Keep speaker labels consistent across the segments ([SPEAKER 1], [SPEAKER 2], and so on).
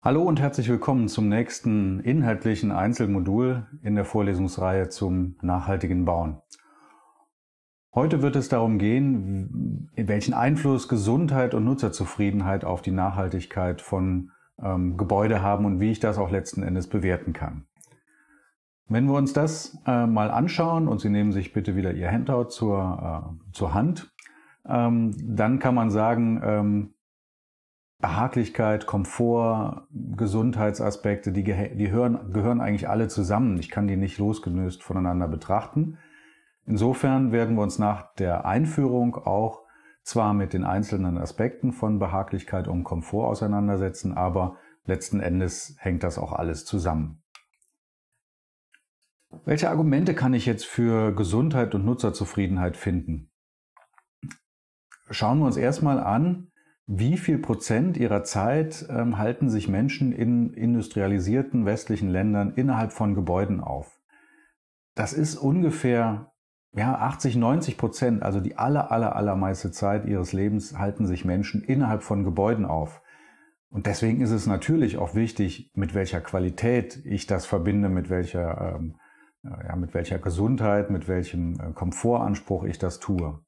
[SPEAKER 1] Hallo und herzlich willkommen zum nächsten inhaltlichen Einzelmodul in der Vorlesungsreihe zum nachhaltigen Bauen. Heute wird es darum gehen, welchen Einfluss Gesundheit und Nutzerzufriedenheit auf die Nachhaltigkeit von ähm, Gebäude haben und wie ich das auch letzten Endes bewerten kann. Wenn wir uns das äh, mal anschauen und Sie nehmen sich bitte wieder Ihr Handout zur, äh, zur Hand, ähm, dann kann man sagen, ähm, Behaglichkeit, Komfort, Gesundheitsaspekte, die, die hören, gehören eigentlich alle zusammen. Ich kann die nicht losgelöst voneinander betrachten. Insofern werden wir uns nach der Einführung auch zwar mit den einzelnen Aspekten von Behaglichkeit und Komfort auseinandersetzen, aber letzten Endes hängt das auch alles zusammen. Welche Argumente kann ich jetzt für Gesundheit und Nutzerzufriedenheit finden? Schauen wir uns erstmal an, wie viel Prozent ihrer Zeit ähm, halten sich Menschen in industrialisierten westlichen Ländern innerhalb von Gebäuden auf? Das ist ungefähr ja, 80, 90 Prozent, also die aller, aller, allermeiste Zeit ihres Lebens halten sich Menschen innerhalb von Gebäuden auf. Und deswegen ist es natürlich auch wichtig, mit welcher Qualität ich das verbinde, mit welcher, ähm, ja, mit welcher Gesundheit, mit welchem äh, Komfortanspruch ich das tue.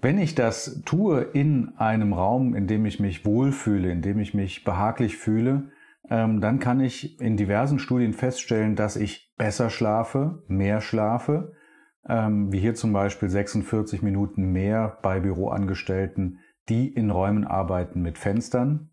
[SPEAKER 1] Wenn ich das tue in einem Raum, in dem ich mich wohlfühle, in dem ich mich behaglich fühle, ähm, dann kann ich in diversen Studien feststellen, dass ich besser schlafe, mehr schlafe, ähm, wie hier zum Beispiel 46 Minuten mehr bei Büroangestellten, die in Räumen arbeiten mit Fenstern.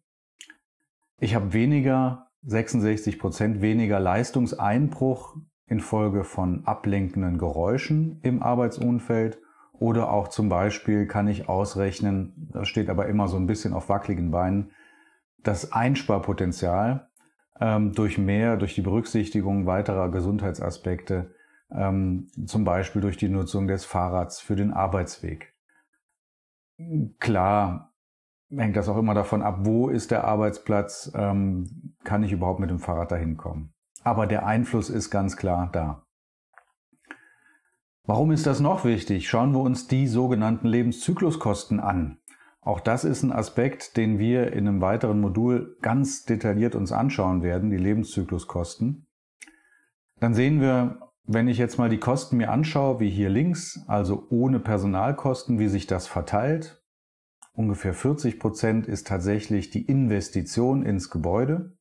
[SPEAKER 1] Ich habe weniger, 66 Prozent weniger Leistungseinbruch infolge von ablenkenden Geräuschen im Arbeitsumfeld oder auch zum Beispiel kann ich ausrechnen, das steht aber immer so ein bisschen auf wackeligen Beinen, das Einsparpotenzial ähm, durch mehr, durch die Berücksichtigung weiterer Gesundheitsaspekte, ähm, zum Beispiel durch die Nutzung des Fahrrads für den Arbeitsweg. Klar hängt das auch immer davon ab, wo ist der Arbeitsplatz, ähm, kann ich überhaupt mit dem Fahrrad dahin kommen. Aber der Einfluss ist ganz klar da. Warum ist das noch wichtig? Schauen wir uns die sogenannten Lebenszykluskosten an. Auch das ist ein Aspekt, den wir in einem weiteren Modul ganz detailliert uns anschauen werden, die Lebenszykluskosten. Dann sehen wir, wenn ich jetzt mal die Kosten mir anschaue, wie hier links, also ohne Personalkosten, wie sich das verteilt. Ungefähr 40 Prozent ist tatsächlich die Investition ins Gebäude.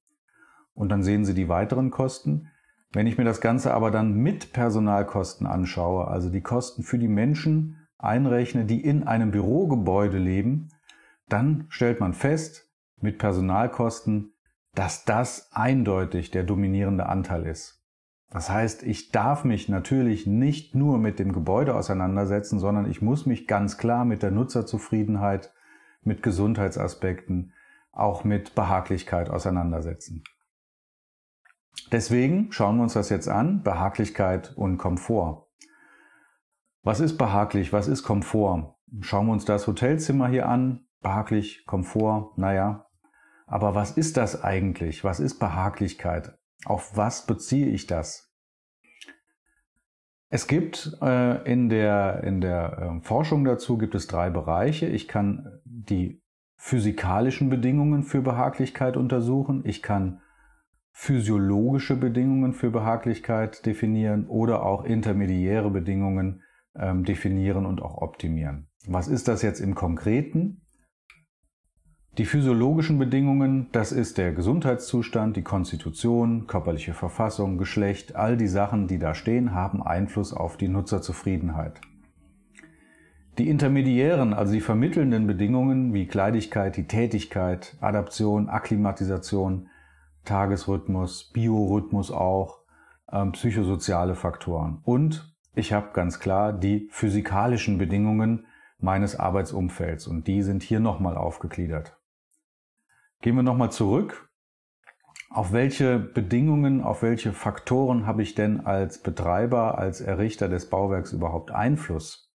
[SPEAKER 1] Und dann sehen Sie die weiteren Kosten. Wenn ich mir das Ganze aber dann mit Personalkosten anschaue, also die Kosten für die Menschen einrechne, die in einem Bürogebäude leben, dann stellt man fest, mit Personalkosten, dass das eindeutig der dominierende Anteil ist. Das heißt, ich darf mich natürlich nicht nur mit dem Gebäude auseinandersetzen, sondern ich muss mich ganz klar mit der Nutzerzufriedenheit, mit Gesundheitsaspekten, auch mit Behaglichkeit auseinandersetzen. Deswegen schauen wir uns das jetzt an, Behaglichkeit und Komfort. Was ist behaglich, was ist Komfort? Schauen wir uns das Hotelzimmer hier an, behaglich, Komfort, naja. Aber was ist das eigentlich? Was ist Behaglichkeit? Auf was beziehe ich das? Es gibt äh, in der, in der äh, Forschung dazu gibt es drei Bereiche. Ich kann die physikalischen Bedingungen für Behaglichkeit untersuchen. Ich kann physiologische Bedingungen für Behaglichkeit definieren oder auch intermediäre Bedingungen ähm, definieren und auch optimieren. Was ist das jetzt im Konkreten? Die physiologischen Bedingungen, das ist der Gesundheitszustand, die Konstitution, körperliche Verfassung, Geschlecht, all die Sachen, die da stehen, haben Einfluss auf die Nutzerzufriedenheit. Die intermediären, also die vermittelnden Bedingungen wie Kleidigkeit, die Tätigkeit, Adaption, Akklimatisation, Tagesrhythmus, Biorhythmus auch, ähm, psychosoziale Faktoren. Und ich habe ganz klar die physikalischen Bedingungen meines Arbeitsumfelds und die sind hier nochmal aufgegliedert. Gehen wir nochmal zurück. Auf welche Bedingungen, auf welche Faktoren habe ich denn als Betreiber, als Errichter des Bauwerks überhaupt Einfluss?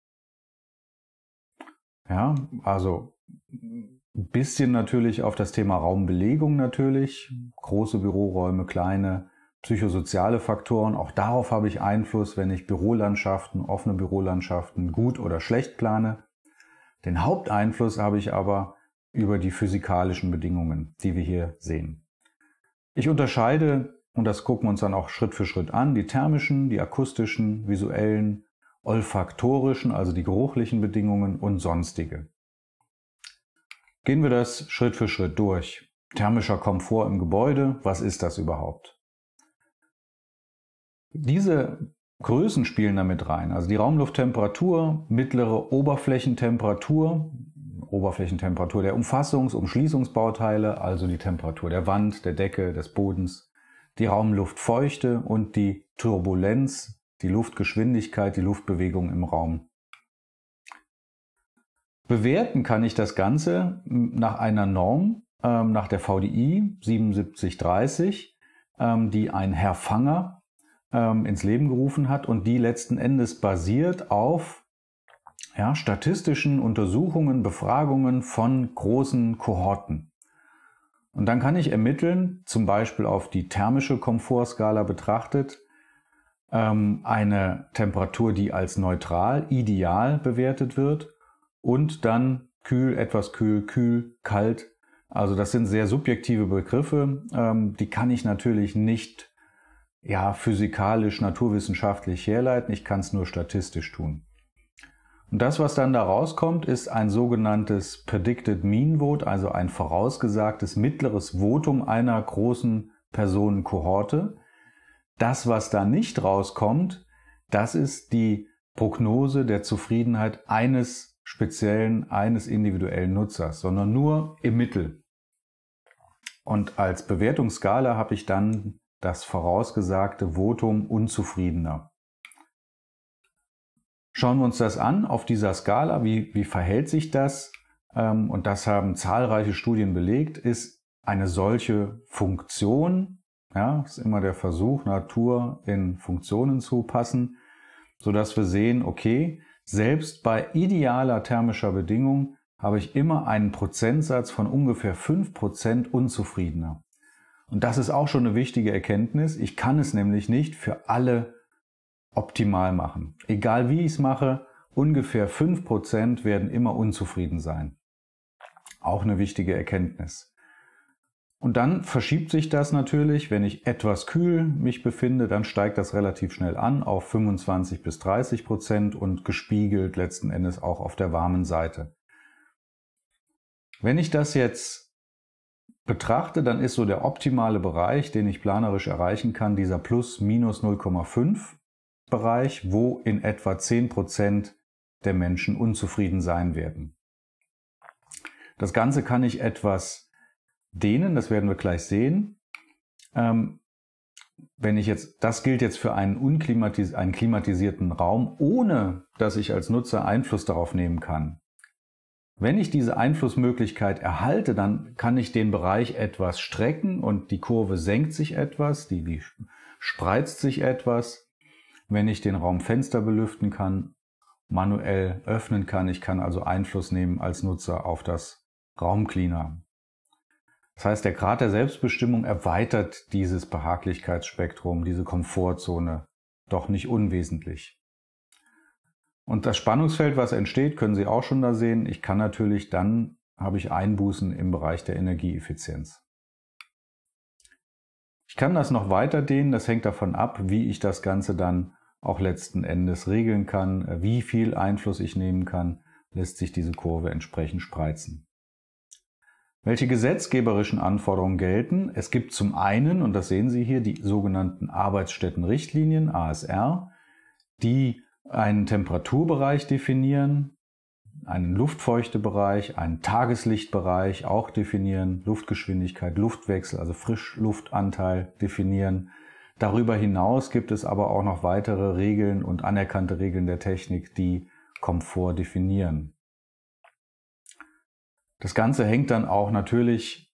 [SPEAKER 1] Ja, also ein bisschen natürlich auf das Thema Raumbelegung natürlich. Große Büroräume, kleine, psychosoziale Faktoren. Auch darauf habe ich Einfluss, wenn ich Bürolandschaften, offene Bürolandschaften gut oder schlecht plane. Den Haupteinfluss habe ich aber über die physikalischen Bedingungen, die wir hier sehen. Ich unterscheide, und das gucken wir uns dann auch Schritt für Schritt an, die thermischen, die akustischen, visuellen, olfaktorischen, also die geruchlichen Bedingungen und sonstige. Gehen wir das Schritt für Schritt durch. Thermischer Komfort im Gebäude, was ist das überhaupt? Diese Größen spielen damit rein, also die Raumlufttemperatur, mittlere Oberflächentemperatur, Oberflächentemperatur der Umfassungs-, und Umschließungsbauteile, also die Temperatur der Wand, der Decke, des Bodens, die Raumluftfeuchte und die Turbulenz, die Luftgeschwindigkeit, die Luftbewegung im Raum. Bewerten kann ich das Ganze nach einer Norm, ähm, nach der VDI 7730, ähm, die ein Herr Fanger ähm, ins Leben gerufen hat und die letzten Endes basiert auf ja, statistischen Untersuchungen, Befragungen von großen Kohorten. Und dann kann ich ermitteln, zum Beispiel auf die thermische Komfortskala betrachtet, ähm, eine Temperatur, die als neutral, ideal bewertet wird und dann kühl, etwas kühl, kühl, kalt. Also das sind sehr subjektive Begriffe, ähm, die kann ich natürlich nicht ja, physikalisch, naturwissenschaftlich herleiten, ich kann es nur statistisch tun. Und das, was dann da rauskommt, ist ein sogenanntes Predicted Mean Vote, also ein vorausgesagtes mittleres Votum einer großen Personenkohorte. Das, was da nicht rauskommt, das ist die Prognose der Zufriedenheit eines speziellen eines individuellen Nutzers, sondern nur im Mittel. Und als Bewertungsskala habe ich dann das vorausgesagte Votum Unzufriedener. Schauen wir uns das an auf dieser Skala, wie, wie verhält sich das? Ähm, und das haben zahlreiche Studien belegt, ist eine solche Funktion, ja, ist immer der Versuch, Natur in Funktionen zu passen, sodass wir sehen, okay, selbst bei idealer thermischer Bedingung habe ich immer einen Prozentsatz von ungefähr 5% Unzufriedener. Und das ist auch schon eine wichtige Erkenntnis. Ich kann es nämlich nicht für alle optimal machen. Egal wie ich es mache, ungefähr 5% werden immer unzufrieden sein. Auch eine wichtige Erkenntnis. Und dann verschiebt sich das natürlich, wenn ich etwas kühl mich befinde, dann steigt das relativ schnell an auf 25 bis 30 Prozent und gespiegelt letzten Endes auch auf der warmen Seite. Wenn ich das jetzt betrachte, dann ist so der optimale Bereich, den ich planerisch erreichen kann, dieser plus minus 0,5 Bereich, wo in etwa 10 Prozent der Menschen unzufrieden sein werden. Das Ganze kann ich etwas denen, das werden wir gleich sehen, ähm, wenn ich jetzt, das gilt jetzt für einen unklimatis einen klimatisierten Raum, ohne dass ich als Nutzer Einfluss darauf nehmen kann. Wenn ich diese Einflussmöglichkeit erhalte, dann kann ich den Bereich etwas strecken und die Kurve senkt sich etwas, die, die spreizt sich etwas. Wenn ich den Raum Fenster belüften kann, manuell öffnen kann, ich kann also Einfluss nehmen als Nutzer auf das Raumcleaner. Das heißt, der Grad der Selbstbestimmung erweitert dieses Behaglichkeitsspektrum, diese Komfortzone doch nicht unwesentlich. Und das Spannungsfeld, was entsteht, können Sie auch schon da sehen. Ich kann natürlich dann, habe ich Einbußen im Bereich der Energieeffizienz. Ich kann das noch weiter dehnen. Das hängt davon ab, wie ich das Ganze dann auch letzten Endes regeln kann, wie viel Einfluss ich nehmen kann, lässt sich diese Kurve entsprechend spreizen. Welche gesetzgeberischen Anforderungen gelten? Es gibt zum einen, und das sehen Sie hier, die sogenannten Arbeitsstättenrichtlinien, ASR, die einen Temperaturbereich definieren, einen Luftfeuchtebereich, einen Tageslichtbereich auch definieren, Luftgeschwindigkeit, Luftwechsel, also Frischluftanteil definieren. Darüber hinaus gibt es aber auch noch weitere Regeln und anerkannte Regeln der Technik, die Komfort definieren. Das Ganze hängt dann auch natürlich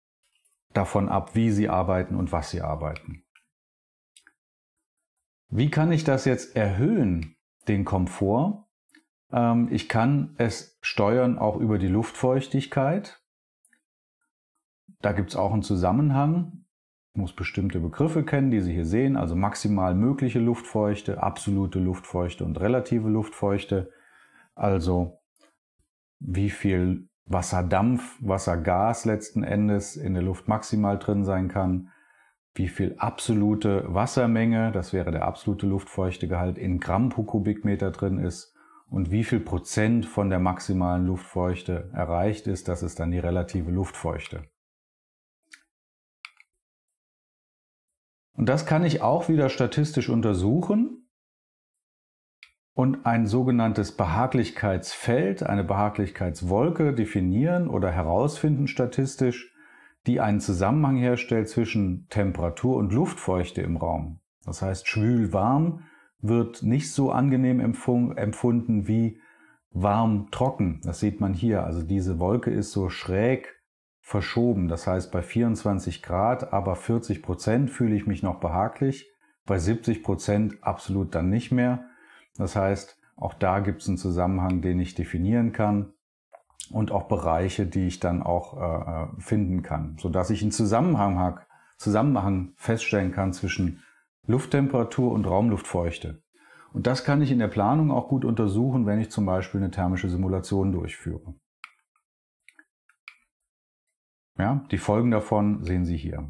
[SPEAKER 1] davon ab, wie Sie arbeiten und was Sie arbeiten. Wie kann ich das jetzt erhöhen, den Komfort? Ähm, ich kann es steuern auch über die Luftfeuchtigkeit. Da gibt es auch einen Zusammenhang. Ich muss bestimmte Begriffe kennen, die Sie hier sehen, also maximal mögliche Luftfeuchte, absolute Luftfeuchte und relative Luftfeuchte. Also wie viel Wasserdampf, Wassergas letzten Endes in der Luft maximal drin sein kann, wie viel absolute Wassermenge, das wäre der absolute Luftfeuchtegehalt, in Gramm pro Kubikmeter drin ist und wie viel Prozent von der maximalen Luftfeuchte erreicht ist, das ist dann die relative Luftfeuchte. Und das kann ich auch wieder statistisch untersuchen und ein sogenanntes Behaglichkeitsfeld, eine Behaglichkeitswolke definieren oder herausfinden statistisch, die einen Zusammenhang herstellt zwischen Temperatur und Luftfeuchte im Raum. Das heißt, schwül-warm wird nicht so angenehm empfunden wie warm-trocken. Das sieht man hier. Also diese Wolke ist so schräg verschoben. Das heißt, bei 24 Grad, aber 40 Prozent fühle ich mich noch behaglich. Bei 70 Prozent absolut dann nicht mehr. Das heißt, auch da gibt es einen Zusammenhang, den ich definieren kann und auch Bereiche, die ich dann auch äh, äh finden kann, so dass ich einen Zusammenhang, hab, Zusammenhang feststellen kann zwischen Lufttemperatur und Raumluftfeuchte. Und das kann ich in der Planung auch gut untersuchen, wenn ich zum Beispiel eine thermische Simulation durchführe. Ja, die Folgen davon sehen Sie hier.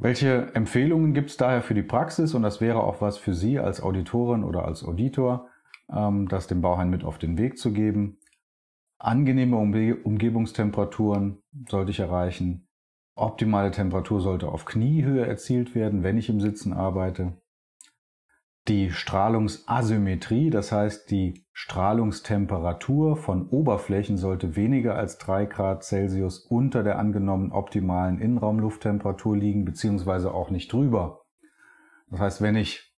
[SPEAKER 1] Welche Empfehlungen gibt es daher für die Praxis? Und das wäre auch was für Sie als Auditorin oder als Auditor, ähm, das dem Bauherrn mit auf den Weg zu geben. Angenehme Umgebungstemperaturen sollte ich erreichen. Optimale Temperatur sollte auf Kniehöhe erzielt werden, wenn ich im Sitzen arbeite die Strahlungsasymmetrie, das heißt die Strahlungstemperatur von Oberflächen sollte weniger als 3 Grad Celsius unter der angenommenen optimalen Innenraumlufttemperatur liegen, beziehungsweise auch nicht drüber. Das heißt, wenn ich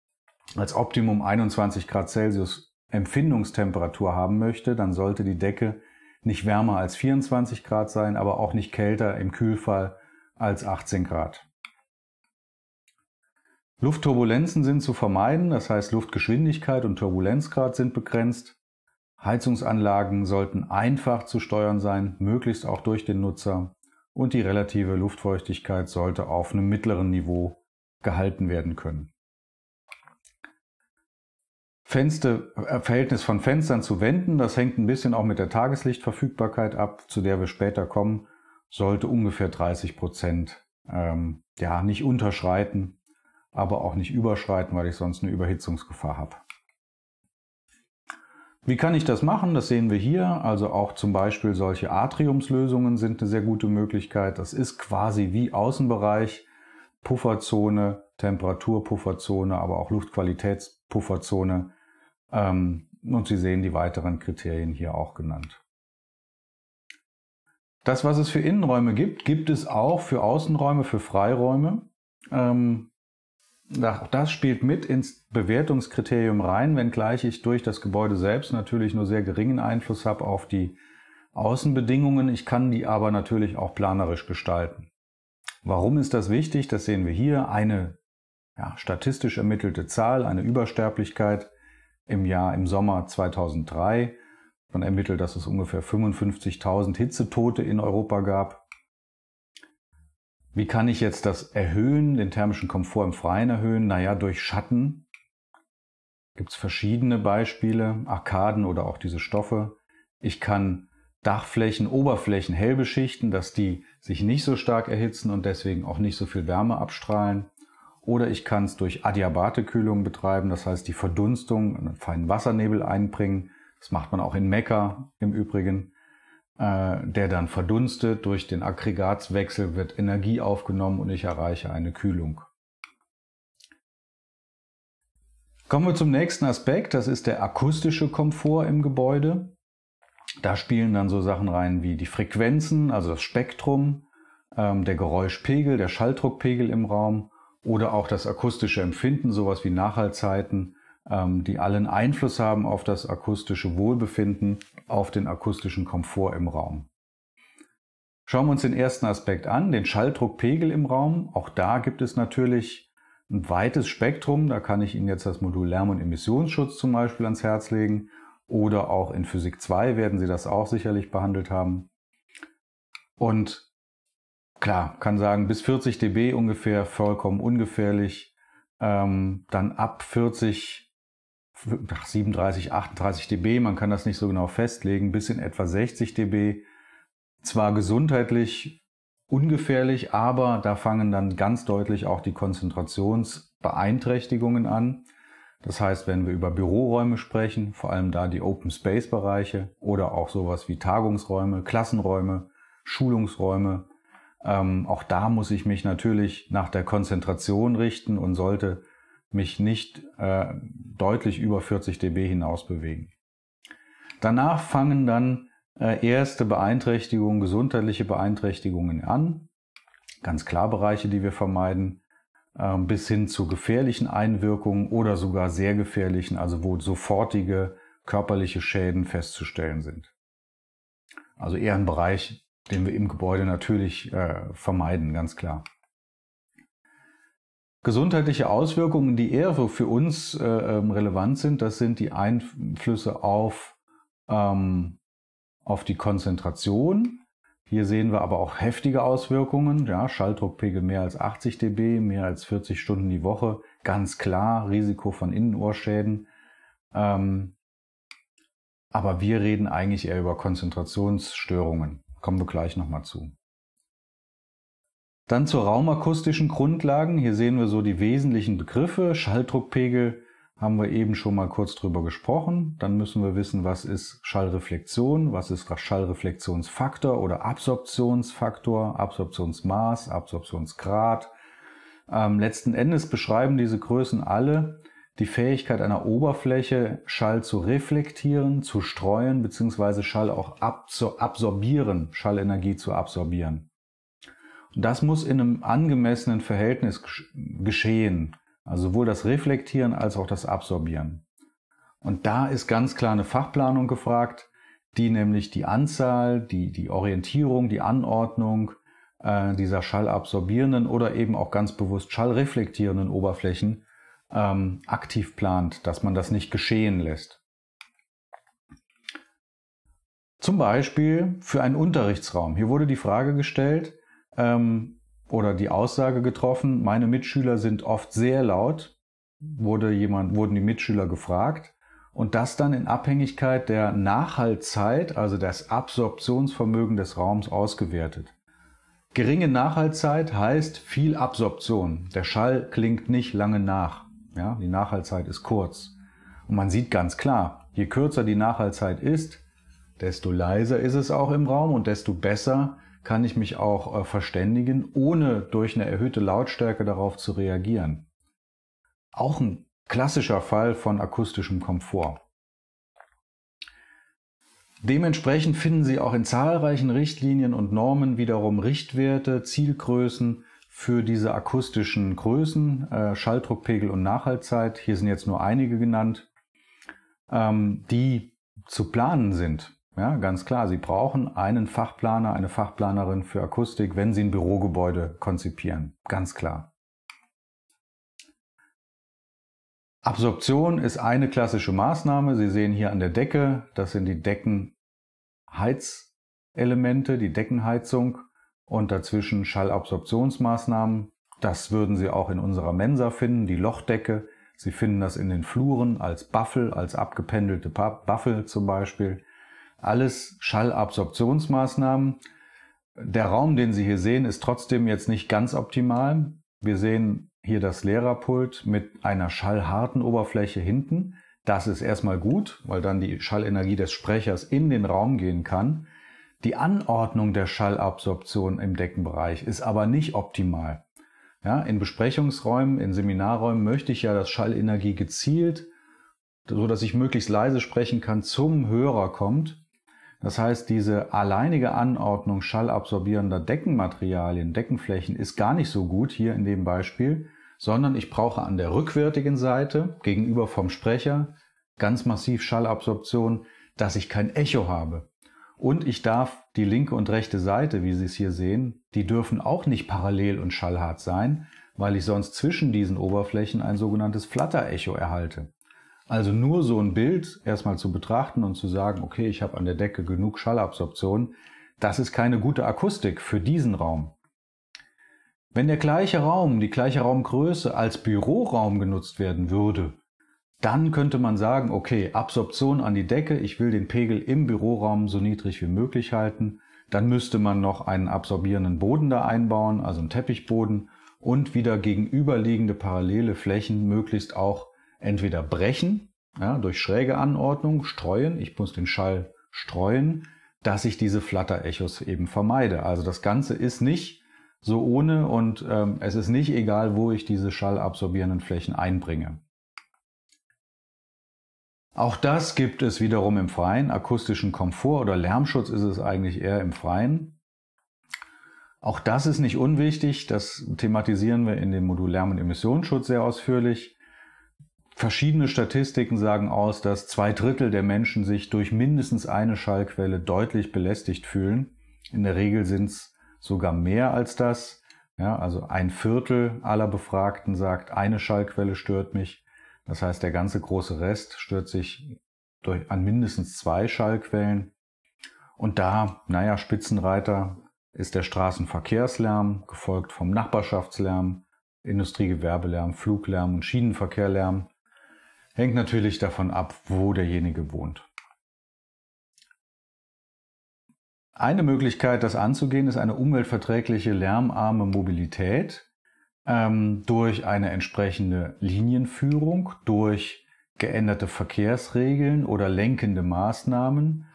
[SPEAKER 1] als Optimum 21 Grad Celsius Empfindungstemperatur haben möchte, dann sollte die Decke nicht wärmer als 24 Grad sein, aber auch nicht kälter im Kühlfall als 18 Grad. Luftturbulenzen sind zu vermeiden, das heißt Luftgeschwindigkeit und Turbulenzgrad sind begrenzt. Heizungsanlagen sollten einfach zu steuern sein, möglichst auch durch den Nutzer. Und die relative Luftfeuchtigkeit sollte auf einem mittleren Niveau gehalten werden können. Fenster, äh, Verhältnis von Fenstern zu Wänden, das hängt ein bisschen auch mit der Tageslichtverfügbarkeit ab, zu der wir später kommen, sollte ungefähr 30 Prozent ähm, ja, nicht unterschreiten aber auch nicht überschreiten, weil ich sonst eine Überhitzungsgefahr habe. Wie kann ich das machen? Das sehen wir hier. Also auch zum Beispiel solche Atriumslösungen sind eine sehr gute Möglichkeit. Das ist quasi wie Außenbereich, Pufferzone, Temperaturpufferzone, aber auch Luftqualitätspufferzone. Ähm, und Sie sehen die weiteren Kriterien hier auch genannt. Das, was es für Innenräume gibt, gibt es auch für Außenräume, für Freiräume. Ähm, auch das spielt mit ins Bewertungskriterium rein, wenngleich ich durch das Gebäude selbst natürlich nur sehr geringen Einfluss habe auf die Außenbedingungen. Ich kann die aber natürlich auch planerisch gestalten. Warum ist das wichtig? Das sehen wir hier. Eine ja, statistisch ermittelte Zahl, eine Übersterblichkeit im Jahr, im Sommer 2003. Man ermittelt, dass es ungefähr 55.000 Hitzetote in Europa gab. Wie kann ich jetzt das erhöhen, den thermischen Komfort im Freien erhöhen? Naja, durch Schatten. Gibt es verschiedene Beispiele, Arkaden oder auch diese Stoffe. Ich kann Dachflächen, Oberflächen hell beschichten, dass die sich nicht so stark erhitzen und deswegen auch nicht so viel Wärme abstrahlen. Oder ich kann es durch Adiabate-Kühlung betreiben, das heißt die Verdunstung, einen feinen Wassernebel einbringen. Das macht man auch in Mekka im Übrigen. Äh, der dann verdunstet. Durch den Aggregatswechsel wird Energie aufgenommen und ich erreiche eine Kühlung. Kommen wir zum nächsten Aspekt, das ist der akustische Komfort im Gebäude. Da spielen dann so Sachen rein wie die Frequenzen, also das Spektrum, ähm, der Geräuschpegel, der Schalldruckpegel im Raum oder auch das akustische Empfinden, sowas wie Nachhallzeiten, ähm, die allen Einfluss haben auf das akustische Wohlbefinden auf den akustischen Komfort im Raum. Schauen wir uns den ersten Aspekt an, den Schalldruckpegel im Raum. Auch da gibt es natürlich ein weites Spektrum. Da kann ich Ihnen jetzt das Modul Lärm- und Emissionsschutz zum Beispiel ans Herz legen. Oder auch in Physik 2 werden Sie das auch sicherlich behandelt haben. Und klar, kann sagen, bis 40 dB ungefähr, vollkommen ungefährlich. Ähm, dann ab 40 dB. 37, 38 dB, man kann das nicht so genau festlegen, bis in etwa 60 dB. Zwar gesundheitlich ungefährlich, aber da fangen dann ganz deutlich auch die Konzentrationsbeeinträchtigungen an. Das heißt, wenn wir über Büroräume sprechen, vor allem da die Open Space Bereiche oder auch sowas wie Tagungsräume, Klassenräume, Schulungsräume, ähm, auch da muss ich mich natürlich nach der Konzentration richten und sollte mich nicht äh, deutlich über 40 dB hinaus bewegen. Danach fangen dann äh, erste Beeinträchtigungen, gesundheitliche Beeinträchtigungen an. Ganz klar Bereiche, die wir vermeiden, äh, bis hin zu gefährlichen Einwirkungen oder sogar sehr gefährlichen, also wo sofortige körperliche Schäden festzustellen sind. Also eher ein Bereich, den wir im Gebäude natürlich äh, vermeiden, ganz klar. Gesundheitliche Auswirkungen, die eher so für uns äh, ähm, relevant sind, das sind die Einflüsse auf, ähm, auf die Konzentration. Hier sehen wir aber auch heftige Auswirkungen. Ja, Schalldruckpegel mehr als 80 dB, mehr als 40 Stunden die Woche. Ganz klar, Risiko von Innenohrschäden. Ähm, aber wir reden eigentlich eher über Konzentrationsstörungen. Kommen wir gleich nochmal zu. Dann zur raumakustischen Grundlagen. Hier sehen wir so die wesentlichen Begriffe. Schalldruckpegel haben wir eben schon mal kurz drüber gesprochen. Dann müssen wir wissen, was ist Schallreflexion, was ist Schallreflexionsfaktor oder Absorptionsfaktor, Absorptionsmaß, Absorptionsgrad. Ähm, letzten Endes beschreiben diese Größen alle die Fähigkeit einer Oberfläche, Schall zu reflektieren, zu streuen, beziehungsweise Schall auch absor absorbieren, Schallenergie zu absorbieren. Das muss in einem angemessenen Verhältnis geschehen. Also sowohl das Reflektieren als auch das Absorbieren. Und da ist ganz klar eine Fachplanung gefragt, die nämlich die Anzahl, die, die Orientierung, die Anordnung äh, dieser schallabsorbierenden oder eben auch ganz bewusst schallreflektierenden Oberflächen ähm, aktiv plant, dass man das nicht geschehen lässt. Zum Beispiel für einen Unterrichtsraum. Hier wurde die Frage gestellt, ähm, oder die Aussage getroffen, meine Mitschüler sind oft sehr laut, wurde jemand, wurden die Mitschüler gefragt. Und das dann in Abhängigkeit der Nachhaltzeit, also das Absorptionsvermögen des Raums ausgewertet. Geringe Nachhaltzeit heißt viel Absorption. Der Schall klingt nicht lange nach. Ja, die Nachhaltzeit ist kurz. Und man sieht ganz klar, je kürzer die Nachhaltzeit ist, desto leiser ist es auch im Raum und desto besser kann ich mich auch äh, verständigen, ohne durch eine erhöhte Lautstärke darauf zu reagieren. Auch ein klassischer Fall von akustischem Komfort. Dementsprechend finden Sie auch in zahlreichen Richtlinien und Normen wiederum Richtwerte, Zielgrößen für diese akustischen Größen, äh, Schalldruckpegel und Nachhaltzeit. Hier sind jetzt nur einige genannt, ähm, die zu planen sind. Ja, ganz klar, Sie brauchen einen Fachplaner, eine Fachplanerin für Akustik, wenn Sie ein Bürogebäude konzipieren. Ganz klar. Absorption ist eine klassische Maßnahme. Sie sehen hier an der Decke, das sind die Deckenheizelemente, die Deckenheizung und dazwischen Schallabsorptionsmaßnahmen. Das würden Sie auch in unserer Mensa finden, die Lochdecke. Sie finden das in den Fluren als Buffel, als abgependelte Buffel zum Beispiel alles Schallabsorptionsmaßnahmen. Der Raum, den Sie hier sehen, ist trotzdem jetzt nicht ganz optimal. Wir sehen hier das Lehrerpult mit einer schallharten Oberfläche hinten. Das ist erstmal gut, weil dann die Schallenergie des Sprechers in den Raum gehen kann. Die Anordnung der Schallabsorption im Deckenbereich ist aber nicht optimal. Ja, in Besprechungsräumen, in Seminarräumen möchte ich ja, dass Schallenergie gezielt, so dass ich möglichst leise sprechen kann, zum Hörer kommt. Das heißt, diese alleinige Anordnung schallabsorbierender Deckenmaterialien, Deckenflächen ist gar nicht so gut hier in dem Beispiel, sondern ich brauche an der rückwärtigen Seite gegenüber vom Sprecher ganz massiv Schallabsorption, dass ich kein Echo habe. Und ich darf die linke und rechte Seite, wie Sie es hier sehen, die dürfen auch nicht parallel und schallhart sein, weil ich sonst zwischen diesen Oberflächen ein sogenanntes Flatter-Echo erhalte. Also nur so ein Bild erstmal zu betrachten und zu sagen, okay, ich habe an der Decke genug Schallabsorption, das ist keine gute Akustik für diesen Raum. Wenn der gleiche Raum, die gleiche Raumgröße als Büroraum genutzt werden würde, dann könnte man sagen, okay, Absorption an die Decke, ich will den Pegel im Büroraum so niedrig wie möglich halten. Dann müsste man noch einen absorbierenden Boden da einbauen, also einen Teppichboden und wieder gegenüberliegende parallele Flächen möglichst auch entweder brechen, ja, durch schräge Anordnung, streuen, ich muss den Schall streuen, dass ich diese Flatterechos eben vermeide. Also das Ganze ist nicht so ohne und ähm, es ist nicht egal, wo ich diese schallabsorbierenden Flächen einbringe. Auch das gibt es wiederum im Freien. Akustischen Komfort oder Lärmschutz ist es eigentlich eher im Freien. Auch das ist nicht unwichtig. Das thematisieren wir in dem Modul Lärm- und Emissionsschutz sehr ausführlich. Verschiedene Statistiken sagen aus, dass zwei Drittel der Menschen sich durch mindestens eine Schallquelle deutlich belästigt fühlen. In der Regel sind es sogar mehr als das. Ja, also ein Viertel aller Befragten sagt, eine Schallquelle stört mich. Das heißt, der ganze große Rest stört sich durch, an mindestens zwei Schallquellen. Und da, naja, Spitzenreiter ist der Straßenverkehrslärm, gefolgt vom Nachbarschaftslärm, Industriegewerbelärm, Fluglärm und Schienenverkehrlärm. Hängt natürlich davon ab, wo derjenige wohnt. Eine Möglichkeit, das anzugehen, ist eine umweltverträgliche, lärmarme Mobilität ähm, durch eine entsprechende Linienführung, durch geänderte Verkehrsregeln oder lenkende Maßnahmen,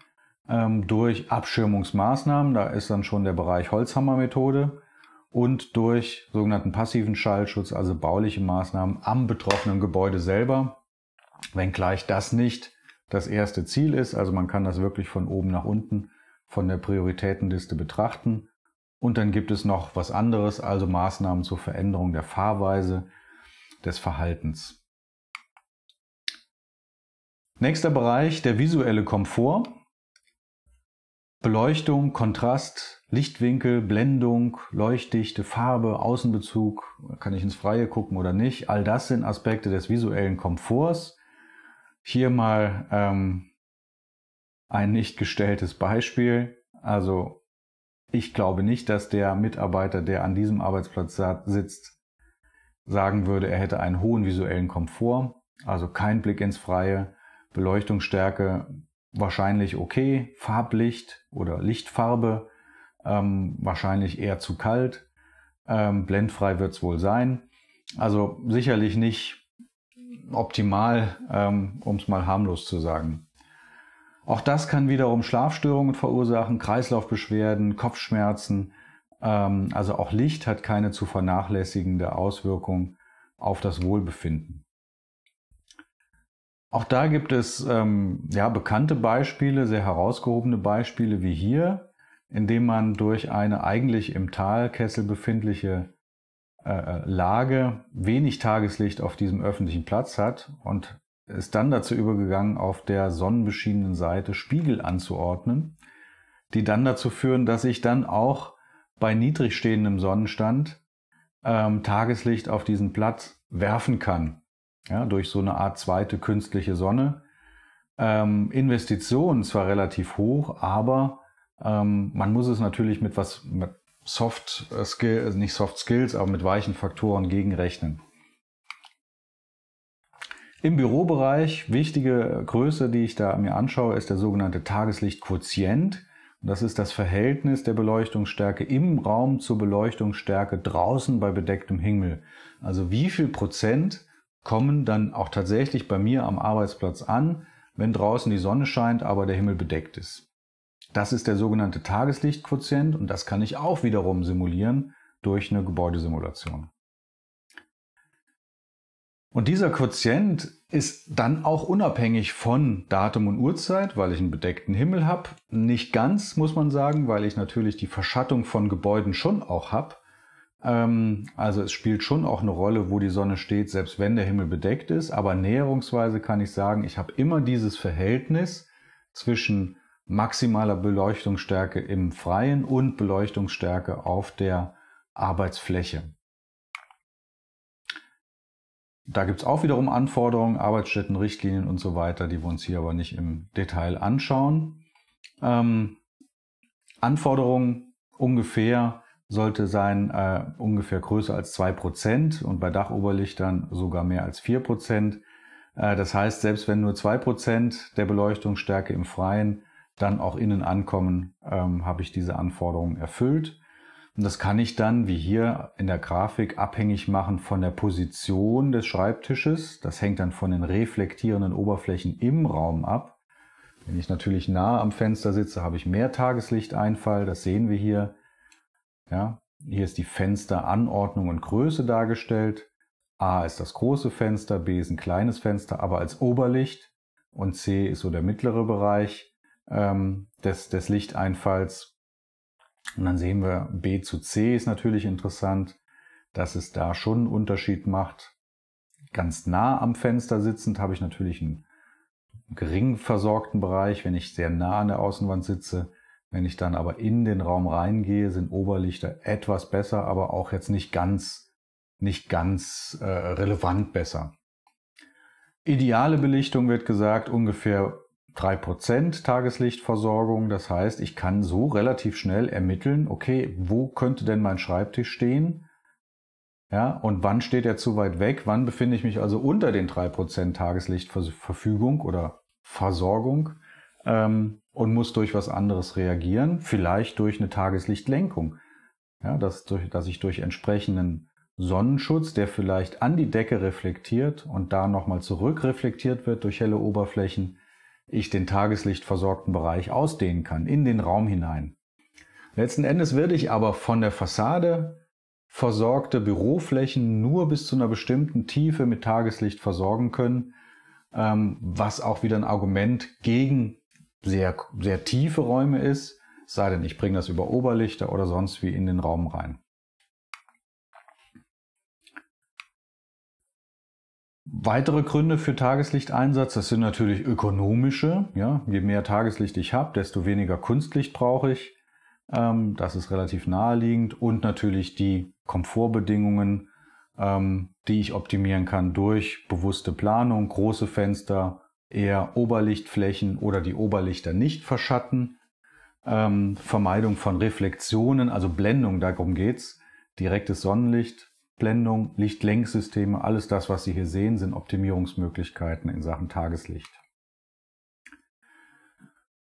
[SPEAKER 1] ähm, durch Abschirmungsmaßnahmen, da ist dann schon der Bereich Holzhammermethode, und durch sogenannten passiven Schallschutz, also bauliche Maßnahmen am betroffenen Gebäude selber, wenngleich das nicht das erste Ziel ist. Also man kann das wirklich von oben nach unten von der Prioritätenliste betrachten. Und dann gibt es noch was anderes, also Maßnahmen zur Veränderung der Fahrweise, des Verhaltens. Nächster Bereich, der visuelle Komfort. Beleuchtung, Kontrast, Lichtwinkel, Blendung, Leuchtdichte, Farbe, Außenbezug, kann ich ins Freie gucken oder nicht. All das sind Aspekte des visuellen Komforts. Hier mal ähm, ein nicht gestelltes Beispiel. Also ich glaube nicht, dass der Mitarbeiter, der an diesem Arbeitsplatz sitzt, sagen würde, er hätte einen hohen visuellen Komfort, also kein Blick ins Freie, Beleuchtungsstärke wahrscheinlich okay, Farblicht oder Lichtfarbe ähm, wahrscheinlich eher zu kalt, ähm, blendfrei wird es wohl sein. Also sicherlich nicht optimal, ähm, um es mal harmlos zu sagen. Auch das kann wiederum Schlafstörungen verursachen, Kreislaufbeschwerden, Kopfschmerzen. Ähm, also auch Licht hat keine zu vernachlässigende Auswirkung auf das Wohlbefinden. Auch da gibt es ähm, ja, bekannte Beispiele, sehr herausgehobene Beispiele wie hier, indem man durch eine eigentlich im Talkessel befindliche äh, Lage wenig Tageslicht auf diesem öffentlichen Platz hat und ist dann dazu übergegangen, auf der sonnenbeschienenen Seite Spiegel anzuordnen, die dann dazu führen, dass ich dann auch bei niedrig stehendem Sonnenstand ähm, Tageslicht auf diesen Platz werfen kann. Ja, durch so eine Art zweite künstliche Sonne. Ähm, Investitionen zwar relativ hoch, aber ähm, man muss es natürlich mit was, mit Soft äh, Skills, äh, nicht Soft Skills, aber mit weichen Faktoren gegenrechnen. Im Bürobereich, wichtige Größe, die ich da mir anschaue, ist der sogenannte Tageslichtquotient. Das ist das Verhältnis der Beleuchtungsstärke im Raum zur Beleuchtungsstärke draußen bei bedecktem Himmel. Also wie viel Prozent kommen dann auch tatsächlich bei mir am Arbeitsplatz an, wenn draußen die Sonne scheint, aber der Himmel bedeckt ist. Das ist der sogenannte Tageslichtquotient und das kann ich auch wiederum simulieren durch eine Gebäudesimulation. Und dieser Quotient ist dann auch unabhängig von Datum und Uhrzeit, weil ich einen bedeckten Himmel habe. Nicht ganz, muss man sagen, weil ich natürlich die Verschattung von Gebäuden schon auch habe. Ähm, also es spielt schon auch eine Rolle, wo die Sonne steht, selbst wenn der Himmel bedeckt ist. Aber näherungsweise kann ich sagen, ich habe immer dieses Verhältnis zwischen maximaler Beleuchtungsstärke im Freien und Beleuchtungsstärke auf der Arbeitsfläche. Da gibt es auch wiederum Anforderungen, Arbeitsstätten, Richtlinien und so weiter, die wir uns hier aber nicht im Detail anschauen. Ähm, Anforderungen ungefähr sollte sein äh, ungefähr größer als 2% und bei Dachoberlichtern sogar mehr als 4%. Äh, das heißt, selbst wenn nur 2% der Beleuchtungsstärke im Freien dann auch innen ankommen, ähm, habe ich diese Anforderungen erfüllt. Und das kann ich dann, wie hier in der Grafik, abhängig machen von der Position des Schreibtisches. Das hängt dann von den reflektierenden Oberflächen im Raum ab. Wenn ich natürlich nah am Fenster sitze, habe ich mehr Tageslichteinfall. Das sehen wir hier. Ja, hier ist die Fensteranordnung und Größe dargestellt. A ist das große Fenster, B ist ein kleines Fenster, aber als Oberlicht. Und C ist so der mittlere Bereich ähm, des, des Lichteinfalls. Und dann sehen wir, B zu C ist natürlich interessant, dass es da schon einen Unterschied macht. Ganz nah am Fenster sitzend habe ich natürlich einen gering versorgten Bereich, wenn ich sehr nah an der Außenwand sitze. Wenn ich dann aber in den Raum reingehe, sind Oberlichter etwas besser, aber auch jetzt nicht ganz, nicht ganz äh, relevant besser. Ideale Belichtung wird gesagt, ungefähr 3% Tageslichtversorgung. Das heißt, ich kann so relativ schnell ermitteln, okay, wo könnte denn mein Schreibtisch stehen? Ja, und wann steht er zu weit weg? Wann befinde ich mich also unter den 3% Tageslichtverfügung oder Versorgung ähm, und muss durch was anderes reagieren? Vielleicht durch eine Tageslichtlenkung. Ja, dass, durch, dass ich durch entsprechenden Sonnenschutz, der vielleicht an die Decke reflektiert und da nochmal zurückreflektiert wird durch helle Oberflächen, ich den tageslichtversorgten Bereich ausdehnen kann, in den Raum hinein. Letzten Endes werde ich aber von der Fassade versorgte Büroflächen nur bis zu einer bestimmten Tiefe mit Tageslicht versorgen können, ähm, was auch wieder ein Argument gegen sehr, sehr tiefe Räume ist, sei denn, ich bringe das über Oberlichter oder sonst wie in den Raum rein. Weitere Gründe für Tageslichteinsatz, das sind natürlich ökonomische. Ja? Je mehr Tageslicht ich habe, desto weniger Kunstlicht brauche ich. Ähm, das ist relativ naheliegend. Und natürlich die Komfortbedingungen, ähm, die ich optimieren kann durch bewusste Planung, große Fenster, eher Oberlichtflächen oder die Oberlichter nicht verschatten. Ähm, Vermeidung von Reflexionen, also Blendung, darum geht's. Direktes Sonnenlicht, Blendung, licht alles das, was Sie hier sehen, sind Optimierungsmöglichkeiten in Sachen Tageslicht.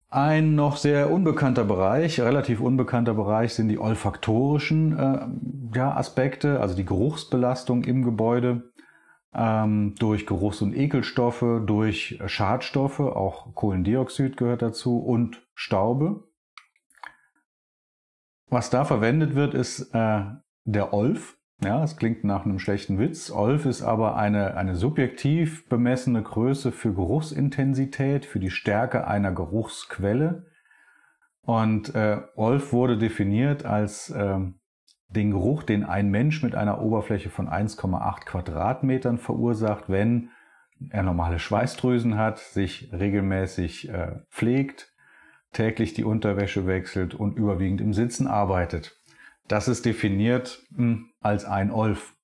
[SPEAKER 1] Ein noch sehr unbekannter Bereich, relativ unbekannter Bereich, sind die olfaktorischen äh, ja, Aspekte, also die Geruchsbelastung im Gebäude ähm, durch Geruchs- und Ekelstoffe, durch Schadstoffe, auch Kohlendioxid gehört dazu und Staube. Was da verwendet wird, ist äh, der Olf, ja, es klingt nach einem schlechten Witz. Olf ist aber eine, eine subjektiv bemessene Größe für Geruchsintensität, für die Stärke einer Geruchsquelle. Und äh, Olf wurde definiert als äh, den Geruch, den ein Mensch mit einer Oberfläche von 1,8 Quadratmetern verursacht, wenn er normale Schweißdrüsen hat, sich regelmäßig äh, pflegt, täglich die Unterwäsche wechselt und überwiegend im Sitzen arbeitet. Das ist definiert hm, als ein Olf.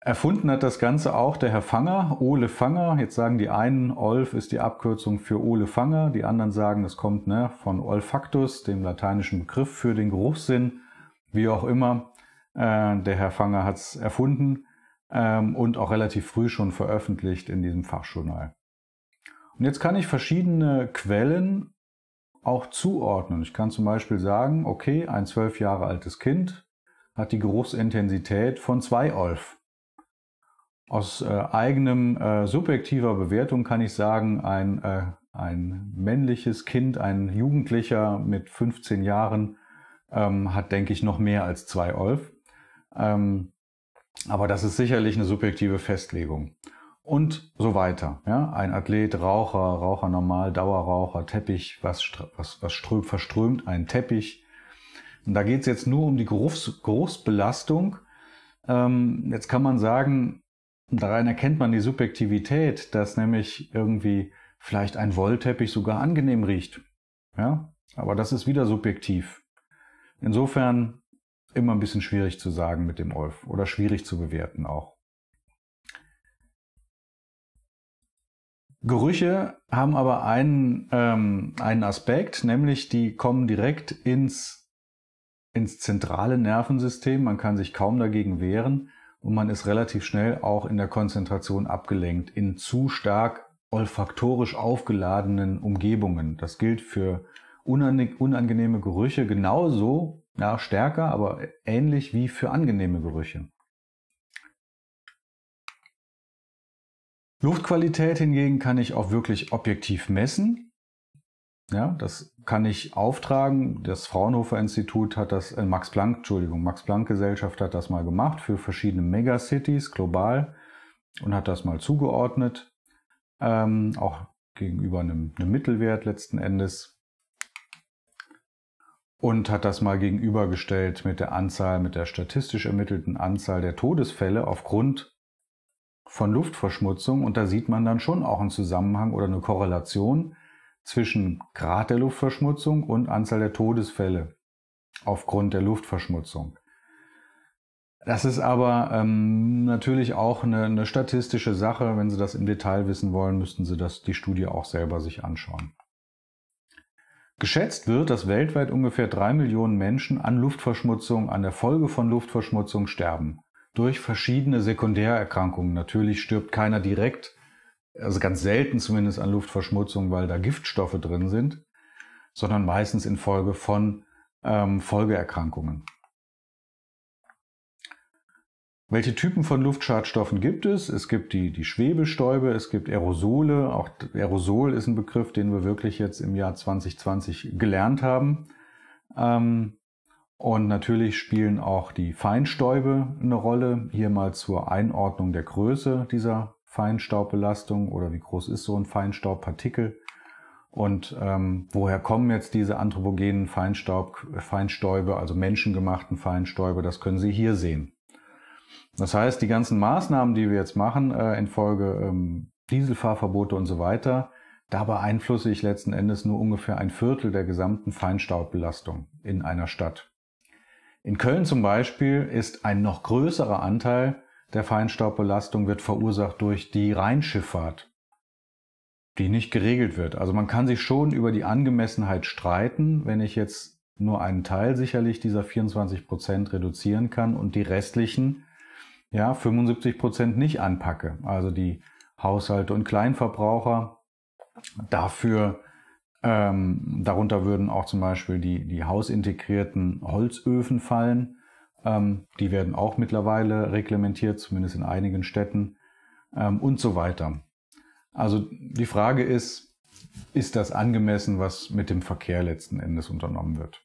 [SPEAKER 1] Erfunden hat das Ganze auch der Herr Fanger, Ole Fanger. Jetzt sagen die einen, Olf ist die Abkürzung für Ole Fanger. Die anderen sagen, es kommt ne, von Olfactus, dem lateinischen Begriff für den Geruchssinn. Wie auch immer, äh, der Herr Fanger hat es erfunden ähm, und auch relativ früh schon veröffentlicht in diesem Fachjournal. Und jetzt kann ich verschiedene Quellen auch zuordnen. Ich kann zum Beispiel sagen, okay, ein zwölf Jahre altes Kind hat die Geruchsintensität von zwei Olf. Aus äh, eigenem äh, subjektiver Bewertung kann ich sagen, ein, äh, ein männliches Kind, ein Jugendlicher mit 15 Jahren ähm, hat, denke ich, noch mehr als zwei Olf. Ähm, aber das ist sicherlich eine subjektive Festlegung und so weiter. Ja? Ein Athlet, Raucher, Raucher normal, Dauerraucher, Teppich, was, was, was ström, verströmt ein Teppich. Und da geht es jetzt nur um die Geruchs, Geruchsbelastung. Ähm, jetzt kann man sagen, daran erkennt man die Subjektivität, dass nämlich irgendwie vielleicht ein Wollteppich sogar angenehm riecht. Ja? Aber das ist wieder subjektiv. Insofern immer ein bisschen schwierig zu sagen mit dem Olf oder schwierig zu bewerten auch. Gerüche haben aber einen, ähm, einen Aspekt, nämlich die kommen direkt ins, ins zentrale Nervensystem. Man kann sich kaum dagegen wehren und man ist relativ schnell auch in der Konzentration abgelenkt in zu stark olfaktorisch aufgeladenen Umgebungen. Das gilt für unangenehme Gerüche genauso, ja, stärker, aber ähnlich wie für angenehme Gerüche. Luftqualität hingegen kann ich auch wirklich objektiv messen. Ja, das kann ich auftragen. Das Fraunhofer Institut hat das, äh, Max Planck, Entschuldigung, Max Planck Gesellschaft hat das mal gemacht für verschiedene Megacities global und hat das mal zugeordnet. Ähm, auch gegenüber einem, einem Mittelwert letzten Endes. Und hat das mal gegenübergestellt mit der Anzahl, mit der statistisch ermittelten Anzahl der Todesfälle aufgrund von Luftverschmutzung und da sieht man dann schon auch einen Zusammenhang oder eine Korrelation zwischen Grad der Luftverschmutzung und Anzahl der Todesfälle aufgrund der Luftverschmutzung. Das ist aber ähm, natürlich auch eine, eine, statistische Sache. Wenn Sie das im Detail wissen wollen, müssten Sie das, die Studie auch selber sich anschauen. Geschätzt wird, dass weltweit ungefähr drei Millionen Menschen an Luftverschmutzung, an der Folge von Luftverschmutzung sterben durch verschiedene Sekundärerkrankungen. Natürlich stirbt keiner direkt, also ganz selten zumindest an Luftverschmutzung, weil da Giftstoffe drin sind, sondern meistens infolge von ähm, Folgeerkrankungen. Welche Typen von Luftschadstoffen gibt es? Es gibt die, die Schwebestäube, es gibt Aerosole. Auch Aerosol ist ein Begriff, den wir wirklich jetzt im Jahr 2020 gelernt haben. Ähm, und natürlich spielen auch die Feinstäube eine Rolle. Hier mal zur Einordnung der Größe dieser Feinstaubbelastung oder wie groß ist so ein Feinstaubpartikel. Und ähm, woher kommen jetzt diese anthropogenen Feinstaub, Feinstäube, also menschengemachten Feinstäube? Das können Sie hier sehen. Das heißt, die ganzen Maßnahmen, die wir jetzt machen, äh, infolge ähm, Dieselfahrverbote und so weiter, da beeinflusse ich letzten Endes nur ungefähr ein Viertel der gesamten Feinstaubbelastung in einer Stadt. In Köln zum Beispiel ist ein noch größerer Anteil der Feinstaubbelastung wird verursacht durch die Rheinschifffahrt, die nicht geregelt wird. Also man kann sich schon über die Angemessenheit streiten, wenn ich jetzt nur einen Teil sicherlich dieser 24 Prozent reduzieren kann und die restlichen, ja, 75 Prozent nicht anpacke. Also die Haushalte und Kleinverbraucher dafür ähm, darunter würden auch zum Beispiel die, die hausintegrierten Holzöfen fallen. Ähm, die werden auch mittlerweile reglementiert, zumindest in einigen Städten ähm, und so weiter. Also die Frage ist, ist das angemessen, was mit dem Verkehr letzten Endes unternommen wird?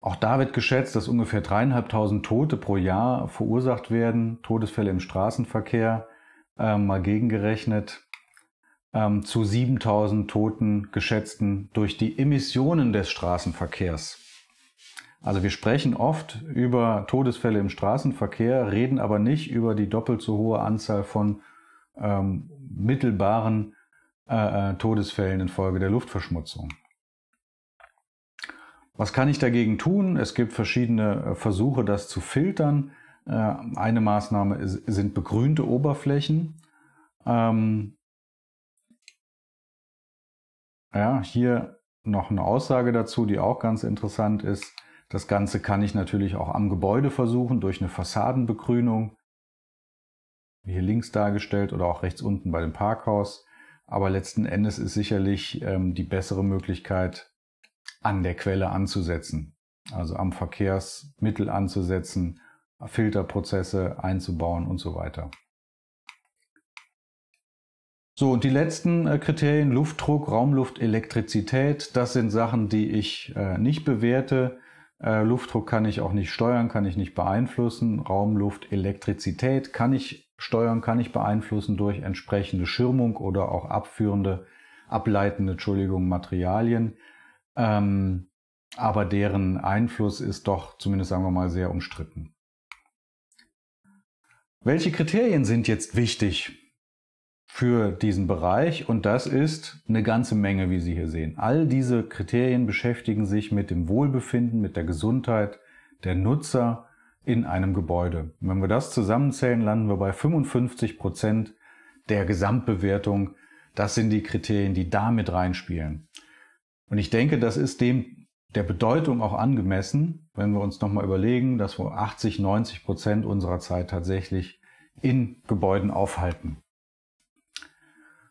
[SPEAKER 1] Auch da wird geschätzt, dass ungefähr dreieinhalbtausend Tote pro Jahr verursacht werden, Todesfälle im Straßenverkehr, äh, mal gegengerechnet ähm, zu 7000 Toten geschätzten durch die Emissionen des Straßenverkehrs. Also wir sprechen oft über Todesfälle im Straßenverkehr, reden aber nicht über die doppelt so hohe Anzahl von ähm, mittelbaren äh, äh Todesfällen infolge der Luftverschmutzung. Was kann ich dagegen tun? Es gibt verschiedene äh, Versuche, das zu filtern. Äh, eine Maßnahme sind begrünte Oberflächen. Ähm, ja, hier noch eine Aussage dazu, die auch ganz interessant ist. Das Ganze kann ich natürlich auch am Gebäude versuchen durch eine Fassadenbegrünung, hier links dargestellt oder auch rechts unten bei dem Parkhaus. Aber letzten Endes ist sicherlich ähm, die bessere Möglichkeit, an der Quelle anzusetzen. Also am Verkehrsmittel anzusetzen, Filterprozesse einzubauen und so weiter. So, und die letzten äh, Kriterien, Luftdruck, Raumluft, Elektrizität, das sind Sachen, die ich äh, nicht bewerte. Äh, Luftdruck kann ich auch nicht steuern, kann ich nicht beeinflussen. Raumluft, Elektrizität kann ich steuern, kann ich beeinflussen durch entsprechende Schirmung oder auch abführende, ableitende, Entschuldigung, Materialien. Ähm, aber deren Einfluss ist doch, zumindest sagen wir mal, sehr umstritten. Welche Kriterien sind jetzt wichtig? für diesen Bereich und das ist eine ganze Menge, wie Sie hier sehen. All diese Kriterien beschäftigen sich mit dem Wohlbefinden, mit der Gesundheit der Nutzer in einem Gebäude. Und wenn wir das zusammenzählen, landen wir bei 55 Prozent der Gesamtbewertung. Das sind die Kriterien, die da mit reinspielen. Und ich denke, das ist dem der Bedeutung auch angemessen, wenn wir uns nochmal überlegen, dass wir 80, 90 Prozent unserer Zeit tatsächlich in Gebäuden aufhalten.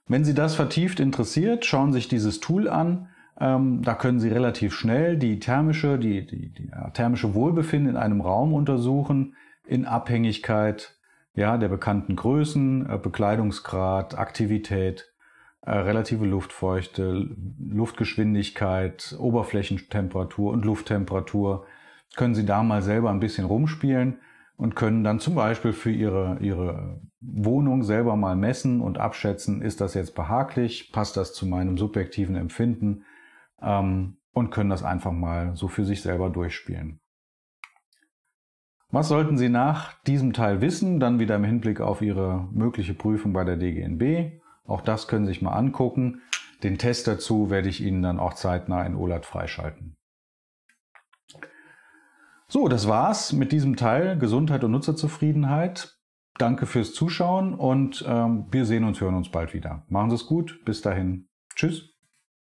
[SPEAKER 1] Wenn Sie das vertieft interessiert, schauen Sie sich dieses Tool an. Ähm, da können Sie relativ schnell die thermische, die, die, die thermische Wohlbefinden in einem Raum untersuchen in Abhängigkeit ja, der bekannten Größen, äh, Bekleidungsgrad, Aktivität, äh, relative Luftfeuchte, Luftgeschwindigkeit, Oberflächentemperatur und Lufttemperatur. Können Sie da mal selber ein bisschen rumspielen und können dann zum Beispiel für ihre, ihre Wohnung selber mal messen und abschätzen, ist das jetzt behaglich, passt das zu meinem subjektiven Empfinden ähm, und können das einfach mal so für sich selber durchspielen. Was sollten Sie nach diesem Teil wissen? Dann wieder im Hinblick auf Ihre mögliche Prüfung bei der DGNB. Auch das können Sie sich mal angucken. Den Test dazu werde ich Ihnen dann auch zeitnah in OLAT freischalten. So, das war's mit diesem Teil Gesundheit und Nutzerzufriedenheit. Danke fürs Zuschauen und ähm, wir sehen uns, hören uns bald wieder. Machen Sie es gut. Bis dahin. Tschüss.